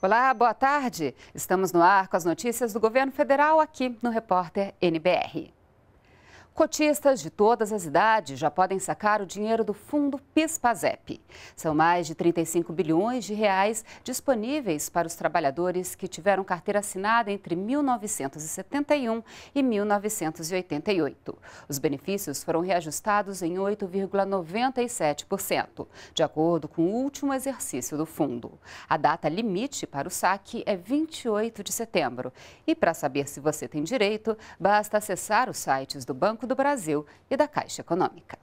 Olá, boa tarde. Estamos no ar com as notícias do governo federal aqui no Repórter NBR. Cotistas de todas as idades já podem sacar o dinheiro do fundo PIS-PASEP. São mais de 35 bilhões de reais disponíveis para os trabalhadores que tiveram carteira assinada entre 1971 e 1988. Os benefícios foram reajustados em 8,97%, de acordo com o último exercício do fundo. A data limite para o saque é 28 de setembro. E para saber se você tem direito, basta acessar os sites do Banco do Brasil e da Caixa Econômica.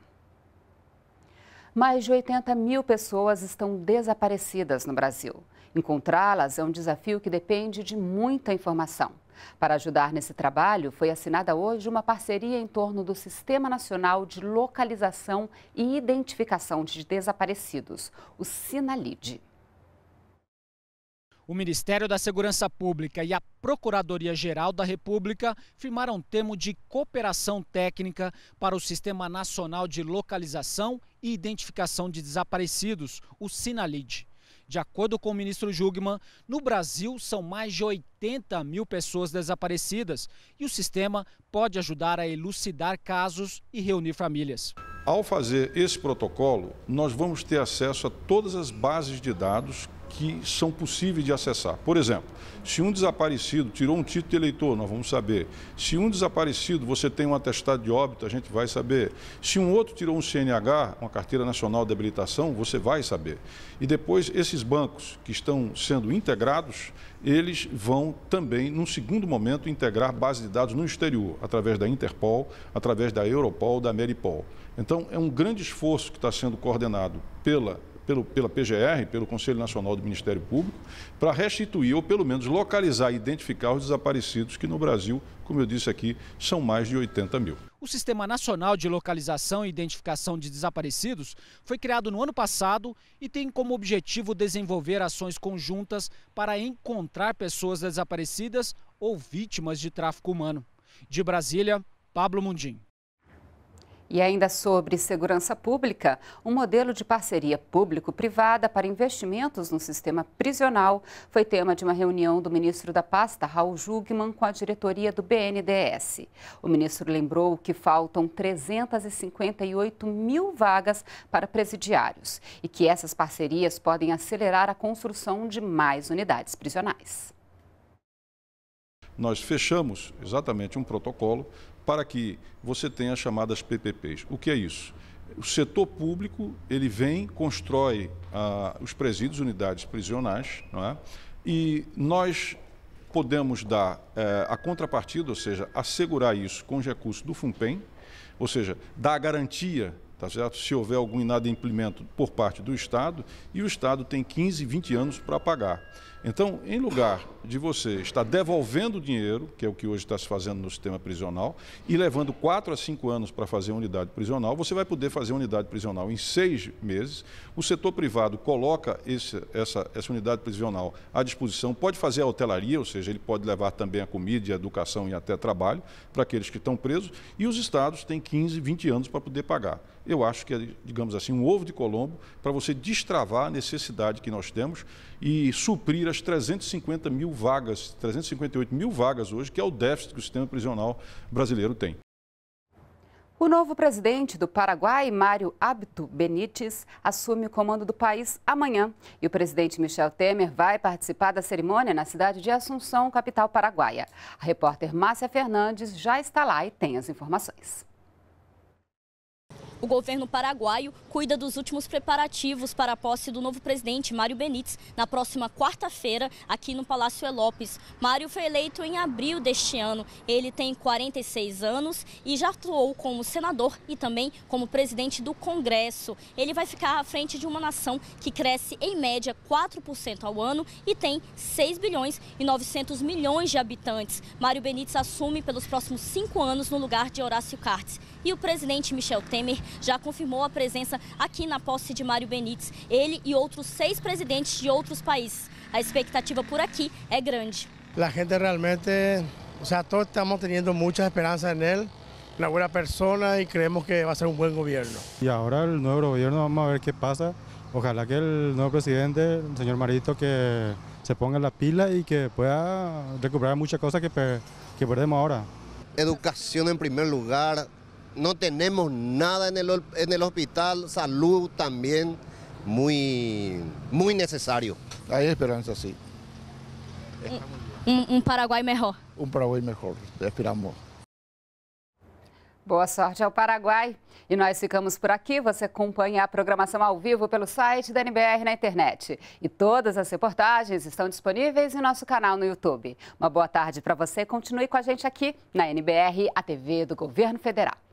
Mais de 80 mil pessoas estão desaparecidas no Brasil. Encontrá-las é um desafio que depende de muita informação. Para ajudar nesse trabalho, foi assinada hoje uma parceria em torno do Sistema Nacional de Localização e Identificação de Desaparecidos, o SINALIDE. O Ministério da Segurança Pública e a Procuradoria-Geral da República firmaram um termo de cooperação técnica para o Sistema Nacional de Localização e Identificação de Desaparecidos, o SINALID. De acordo com o ministro Jugman, no Brasil são mais de 80 mil pessoas desaparecidas e o sistema pode ajudar a elucidar casos e reunir famílias. Ao fazer esse protocolo, nós vamos ter acesso a todas as bases de dados que são possíveis de acessar. Por exemplo, se um desaparecido tirou um título de eleitor, nós vamos saber. Se um desaparecido você tem um atestado de óbito, a gente vai saber. Se um outro tirou um CNH, uma carteira nacional de habilitação, você vai saber. E depois esses bancos que estão sendo integrados, eles vão também, num segundo momento, integrar base de dados no exterior, através da Interpol, através da Europol, da Meripol. Então, é um grande esforço que está sendo coordenado pela pelo, pela PGR, pelo Conselho Nacional do Ministério Público, para restituir ou pelo menos localizar e identificar os desaparecidos, que no Brasil, como eu disse aqui, são mais de 80 mil. O Sistema Nacional de Localização e Identificação de Desaparecidos foi criado no ano passado e tem como objetivo desenvolver ações conjuntas para encontrar pessoas desaparecidas ou vítimas de tráfico humano. De Brasília, Pablo Mundim. E ainda sobre segurança pública, um modelo de parceria público-privada para investimentos no sistema prisional foi tema de uma reunião do ministro da pasta, Raul Jugman, com a diretoria do BNDES. O ministro lembrou que faltam 358 mil vagas para presidiários e que essas parcerias podem acelerar a construção de mais unidades prisionais nós fechamos exatamente um protocolo para que você tenha as chamadas PPPs. O que é isso? O setor público ele vem, constrói ah, os presídios, unidades prisionais, não é? e nós podemos dar eh, a contrapartida, ou seja, assegurar isso com os recursos do FUNPEM, ou seja, dar a garantia tá certo? Se houver algum inadimplemento por parte do Estado, e o Estado tem 15, 20 anos para pagar. Então, em lugar de você estar devolvendo dinheiro, que é o que hoje está se fazendo no sistema prisional, e levando 4 a 5 anos para fazer a unidade prisional, você vai poder fazer a unidade prisional em 6 meses. O setor privado coloca esse, essa, essa unidade prisional à disposição, pode fazer a hotelaria, ou seja, ele pode levar também a comida, a educação e até trabalho para aqueles que estão presos, e os estados têm 15, 20 anos para poder pagar eu acho que é, digamos assim, um ovo de Colombo para você destravar a necessidade que nós temos e suprir as 350 mil vagas, 358 mil vagas hoje, que é o déficit que o sistema prisional brasileiro tem. O novo presidente do Paraguai, Mário Abdo Benítez, assume o comando do país amanhã. E o presidente Michel Temer vai participar da cerimônia na cidade de Assunção, capital paraguaia. A repórter Márcia Fernandes já está lá e tem as informações. O governo paraguaio cuida dos últimos preparativos para a posse do novo presidente, Mário Benítez na próxima quarta-feira, aqui no Palácio Elopes. Mário foi eleito em abril deste ano. Ele tem 46 anos e já atuou como senador e também como presidente do Congresso. Ele vai ficar à frente de uma nação que cresce em média 4% ao ano e tem 6 bilhões e 900 milhões de habitantes. Mário Benítez assume pelos próximos cinco anos no lugar de Horácio Cartes. E o presidente Michel Temer ya confirmó la presencia aquí en la posse de Mario Benítez, él y e otros seis presidentes de otros países. La expectativa por aquí es grande. La gente realmente, o sea, todos estamos teniendo mucha esperanza en él, una buena persona y creemos que va a ser un buen gobierno. Y ahora el nuevo gobierno, vamos a ver qué pasa. Ojalá que el nuevo presidente, el señor Marito, que se ponga la pila y que pueda recuperar muchas cosas que, que perdemos ahora. Educación en primer lugar, no tenemos nada en el, en el hospital, salud también muy, muy necesario. Hay esperanza, sí. Um, Paraguai melhor. Um Paraguai melhor, esperamos. Boa sorte ao Paraguai. E nós ficamos por aqui. Você acompanha a programação ao vivo pelo site da NBR na internet. E todas as reportagens estão disponíveis em nosso canal no YouTube. Uma boa tarde para você. Continue com a gente aqui na NBR, a TV do Governo Federal.